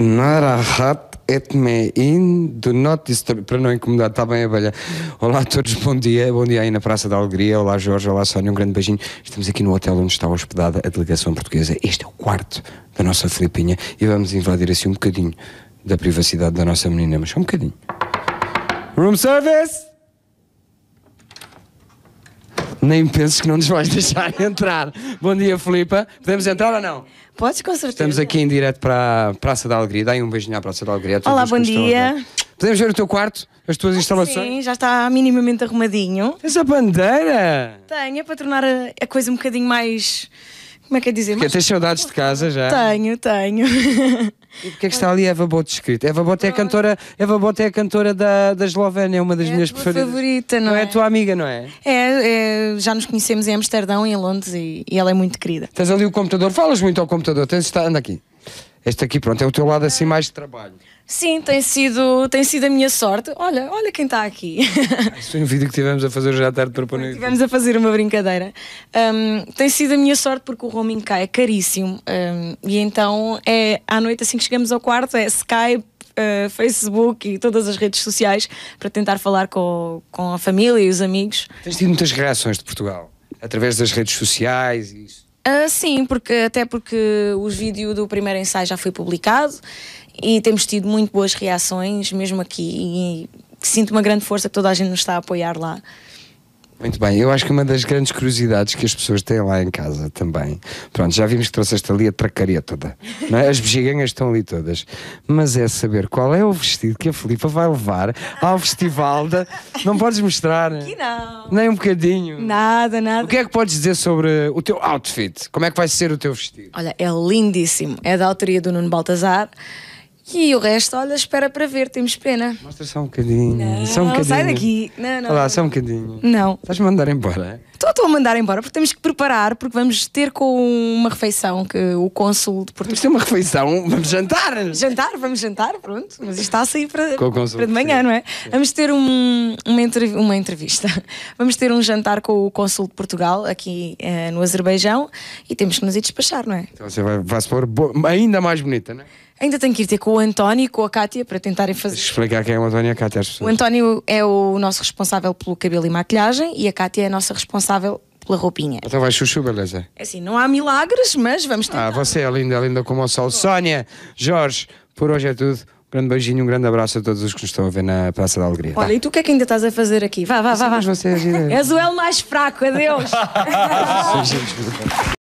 Narahat in do Not Disturb, para não incomodar, está bem a abelha. Olá a todos, bom dia, bom dia aí na Praça da Alegria, olá Jorge, olá Sónia, um grande beijinho. Estamos aqui no hotel onde está hospedada a delegação portuguesa. Este é o quarto da nossa Filipinha e vamos invadir assim um bocadinho da privacidade da nossa menina, mas só um bocadinho. Room service! Nem penses que não nos vais deixar entrar. Bom dia, Filipa. Podemos entrar ou não? Podes, com certeza. Estamos aqui em direto para a Praça da Alegria. Dá um beijinho à Praça da Alegria. Olá, bom dia. Podemos ver o teu quarto? As tuas instalações? Sim, já está minimamente arrumadinho. Tens a bandeira? Tenho, é para tornar a, a coisa um bocadinho mais como é que é dizer? Porque mas... tens saudades de casa já? Tenho, tenho. E o que é que está ali Eva Bote escrito? Eva Bote é a cantora, Eva Bot é a cantora da, da Eslovénia, é uma das é minhas preferidas. favorita, não, não é? é? tua amiga, não é? é? É, já nos conhecemos em Amsterdão e em Londres e, e, ela é muito querida. Tens ali o computador, falas muito ao computador, tens, está, anda aqui este aqui, pronto, é o teu lado assim mais de trabalho. Sim, tem sido, tem sido a minha sorte. Olha, olha quem está aqui. Isso foi um vídeo que tivemos a fazer já à tarde para pôr no Tivemos a fazer uma brincadeira. Um, tem sido a minha sorte porque o roaming cá é caríssimo. Um, e então é à noite assim que chegamos ao quarto, é Skype, eh, Facebook e todas as redes sociais para tentar falar com, com a família e os amigos. Tens tido muitas reações de Portugal através das redes sociais e isso? Uh, sim, porque, até porque o vídeo do primeiro ensaio já foi publicado e temos tido muito boas reações, mesmo aqui, e sinto uma grande força que toda a gente nos está a apoiar lá. Muito bem, eu acho que uma das grandes curiosidades que as pessoas têm lá em casa também, pronto, já vimos que trouxeste ali a tracaria toda, é? as bexiganhas estão ali todas, mas é saber qual é o vestido que a Filipa vai levar ao festival da... Não podes mostrar? Que não. Nem um bocadinho? Nada, nada. O que é que podes dizer sobre o teu outfit? Como é que vai ser o teu vestido? Olha, é lindíssimo, é da autoria do Nuno Baltazar, e o resto, olha, espera para ver, temos pena. Mostra só um bocadinho. Não, só um bocadinho. sai daqui. Não, não. Olha lá, só um bocadinho. Não. Estás-me a mandar embora? É? estou a mandar embora, porque temos que preparar, porque vamos ter com uma refeição que o cônsul de Portugal. Vamos ter uma refeição, vamos jantar! Jantar, vamos jantar, pronto. Mas isto está a sair para, para de manhã, sim. não é? Sim. Vamos ter um, uma, entrev uma, entrevista. Vamos ter um jantar com o cônsul de Portugal aqui eh, no Azerbaijão e temos que nos ir despachar, não é? Então você vai, vai se pôr ainda mais bonita, não é? Ainda tenho que ir ter com o António e com a Cátia para tentarem fazer. Explicar quem é o António e a Cátia. O António é o nosso responsável pelo cabelo e maquilhagem e a Cátia é a nossa responsável pela roupinha. Então vai chuchu, beleza? É assim, não há milagres, mas vamos tentar. Ah, você é linda, é linda como o sol. Sónia, Jorge, por hoje é tudo. Um grande beijinho, um grande abraço a todos os que nos estão a ver na Praça da Alegria. Olha, tá. e tu o que é que ainda estás a fazer aqui? Vá, vá, vá. vá. é... És o L mais fraco, adeus.